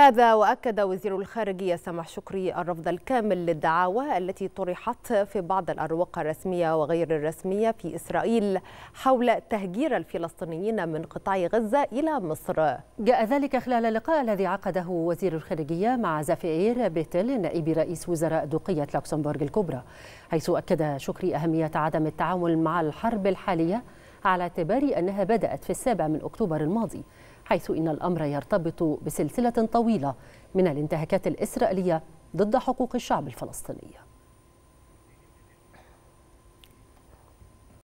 هذا وأكد وزير الخارجية سمح شكري الرفض الكامل للدعاوى التي طرحت في بعض الأروقة الرسمية وغير الرسمية في إسرائيل حول تهجير الفلسطينيين من قطاع غزة إلى مصر جاء ذلك خلال اللقاء الذي عقده وزير الخارجية مع زافئير بيتل نائب رئيس وزراء دوقية لوكسمبورغ الكبرى حيث أكد شكري أهمية عدم التعامل مع الحرب الحالية على اعتبار أنها بدأت في السابع من أكتوبر الماضي حيث إن الأمر يرتبط بسلسلة طويلة من الانتهاكات الإسرائيلية ضد حقوق الشعب الفلسطيني